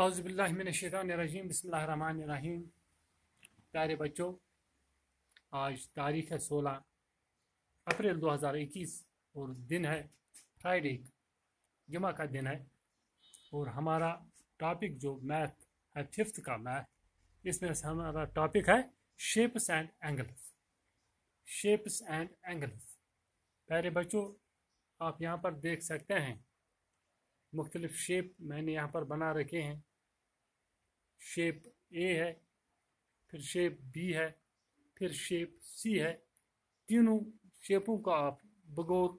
अज़बिल्लिमिनशैतरजीम बसमीम प्यारे बच्चों आज तारीख है 16 अप्रैल 2021 और दिन है फ्राइडे जुमा का दिन है और हमारा टॉपिक जो मैथ है फिफ्थ का मैथ इसमें हमारा टॉपिक है shapes and angles shapes and angles प्यारे बच्चों आप यहाँ पर देख सकते हैं मुख्तलिफ शेप मैंने यहाँ पर बना रखे हैं शेप ए है फिर शेप बी है फिर शेप सी है तीनों शेपों का आप बगौर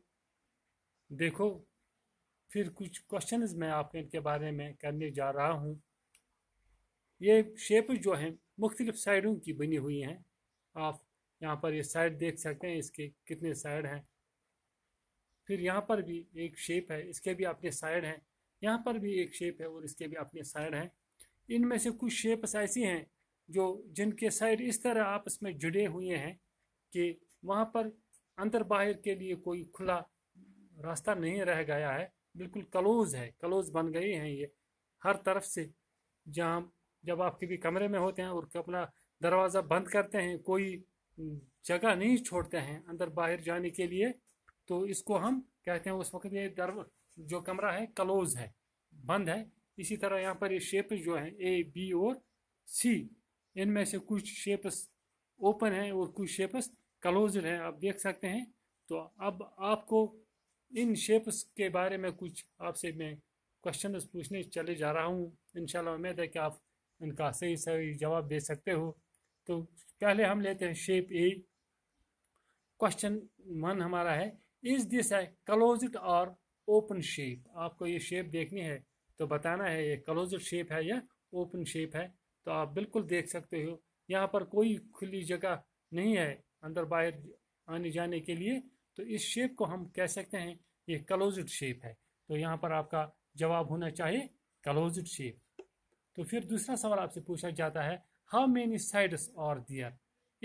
देखो फिर कुछ क्वेश्चंस मैं आपके इनके बारे में करने जा रहा हूँ ये शेप जो हैं मुख्तलिफ साइडों की बनी हुई हैं आप यहाँ पर ये साइड देख सकते हैं इसके कितने साइड हैं फिर यहाँ पर भी एक शेप है इसके भी अपने साइड हैं यहाँ पर भी एक शेप है और इसके भी अपने साइड हैं इनमें से कुछ शेप्स ऐसी हैं जो जिनके साइड इस तरह आपस में जुड़े हुए हैं कि वहाँ पर अंदर बाहर के लिए कोई खुला रास्ता नहीं रह गया है बिल्कुल क्लोज है क्लोज बन गए हैं ये हर तरफ से जहाँ जब आप किसी कमरे में होते हैं और अपना दरवाज़ा बंद करते हैं कोई जगह नहीं छोड़ते हैं अंदर बाहर जाने के लिए तो इसको हम कहते हैं उस वक्त ये दर जो कमरा है क्लोज है बंद है इसी तरह यहाँ पर ये शेप जो है ए बी और सी इनमें से कुछ शेप्स ओपन है और कुछ शेप्स क्लोज हैं आप देख सकते हैं तो अब आपको इन शेप्स के बारे में कुछ आपसे मैं क्वेश्चन पूछने चले जा रहा हूँ इन उम्मीद है कि आप इनका सही सही जवाब दे सकते हो तो पहले हम लेते हैं शेप ए क्वेश्चन वन हमारा है इज दिस है क्लोज और ओपन शेप आपको ये शेप देखनी है तो बताना है ये क्लोज शेप है या ओपन शेप है तो आप बिल्कुल देख सकते हो यहाँ पर कोई खुली जगह नहीं है अंदर बाहर आने जाने के लिए तो इस शेप को हम कह सकते हैं ये क्लोज शेप है तो यहाँ पर आपका जवाब होना चाहिए क्लोज शेप तो फिर दूसरा सवाल आपसे पूछा जाता है हाउ मेनी साइड्स और दियर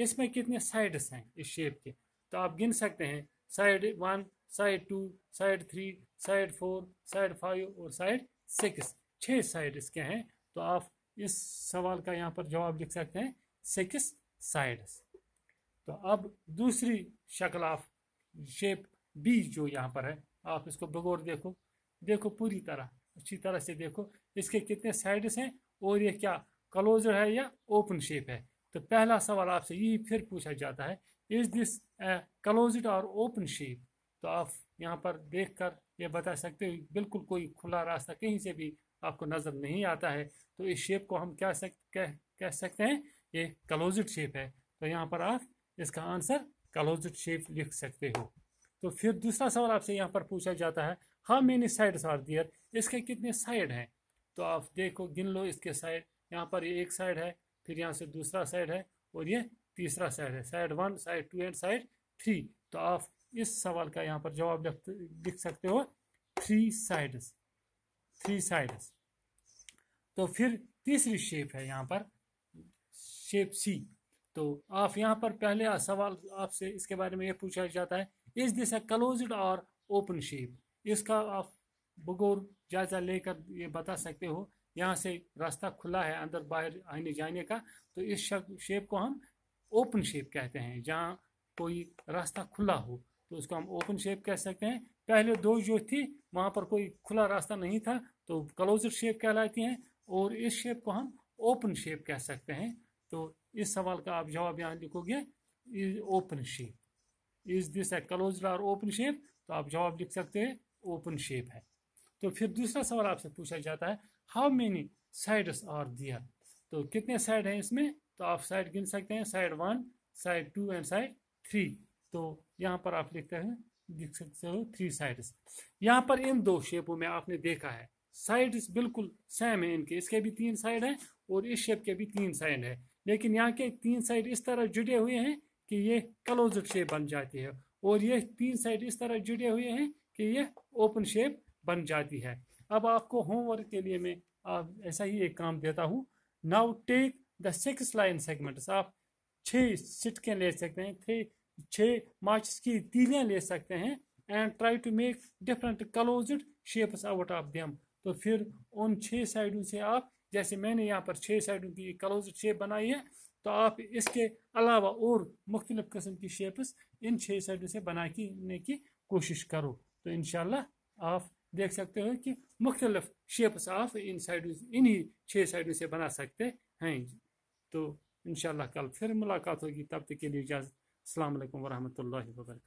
इसमें कितने साइड्स हैं इस शेप के तो आप गिन सकते हैं side one side two side three side four side five और साइड सिक्स छः साइड इसके हैं तो आप इस सवाल का यहाँ पर जवाब लिख सकते हैं सिक्स साइड्स तो अब दूसरी शक्ल ऑफ शेप बी जो यहाँ पर है आप इसको बगौर देखो देखो पूरी तरह अच्छी तरह से देखो इसके कितने साइड्स हैं और ये क्या क्लोजर है या ओपन शेप है तो पहला सवाल आपसे यही फिर पूछा जाता है इज़ दिस क्लोजड क्लोजिड और ओपन शेप तो आप यहाँ पर देख कर ये बता सकते हो बिल्कुल कोई खुला रास्ता कहीं से भी आपको नज़र नहीं आता है तो इस शेप को हम क्या सक कह, कह सकते हैं ये क्लोजिड शेप है तो यहाँ पर आप इसका आंसर क्लोजिड शेप लिख सकते हो तो फिर दूसरा सवाल आपसे यहाँ पर पूछा जाता है हाँ मेनी साइड्स आर दियर इसके कितने साइड हैं तो आप देखो गिन लो इसके साइड यहाँ पर ये एक साइड है फिर यहाँ से दूसरा साइड है और ये तीसरा साइड है side one side two and side three तो आप इस सवाल का यहाँ पर जवाब लिख सकते हो थ्री साइड्स थ्री साइड्स तो फिर तीसरी शेप है यहाँ पर शेप सी तो आप यहाँ पर पहले सवाल आपसे इसके बारे में ये पूछा जाता है इस दिस अ क्लोज और ओपन शेप इसका आप बगौर जायजा लेकर ये बता सकते हो यहाँ से रास्ता खुला है अंदर बाहर आने जाने का तो इस शेप को हम ओपन शेप कहते हैं जहाँ कोई रास्ता खुला हो तो उसको हम ओपन शेप कह सकते हैं पहले दो जो थी वहाँ पर कोई खुला रास्ता नहीं था तो क्लोज शेप कहलाती हैं और इस शेप को हम ओपन शेप कह सकते हैं तो इस सवाल का आप जवाब यहाँ लिखोगे is open shape is this a close और ओपन शेप तो आप जवाब लिख सकते हैं ओपन शेप है तो फिर दूसरा सवाल आपसे पूछा जाता है how many sides are there तो कितने साइड हैं इसमें तो आप साइड गिन सकते हैं side one side two and side three तो यहाँ पर आप लिखते हैं लिख सकते हो थ्री साइड्स यहाँ पर इन दो शेपों में आपने देखा है साइड्स बिल्कुल सेम है इनके इसके भी तीन साइड हैं और इस शेप के भी तीन साइड है लेकिन यहाँ के तीन साइड इस तरह जुड़े हुए हैं कि ये क्लोज शेप बन जाती है और ये तीन साइड इस तरह जुड़े हुए हैं कि ये ओपन शेप बन जाती है अब आपको होमवर्क के लिए मैं आप ऐसा ही एक काम देता हूँ now take the six line segments आप छः सिटकें ले सकते हैं थे छः मार्च की तीलियाँ ले सकते हैं and try to make different close shapes out of them तो फिर उन छः साइडों से आप जैसे मैंने यहाँ पर छः साइडों की क्लोज शेप बनाई है तो आप इसके अलावा और मुख्तलिफ़ कस्म की शेप्स इन छः साइडों से बना के की कोशिश करो तो इन आप देख सकते हो कि मुख्तलफ शेप्स ऑफ इन साइडों इन्हीं छः साइडों से बना सकते हैं तो इन कल फिर मुलाकात होगी तब तक के लिए इजाज़त अल्लाम वरहमल वर्क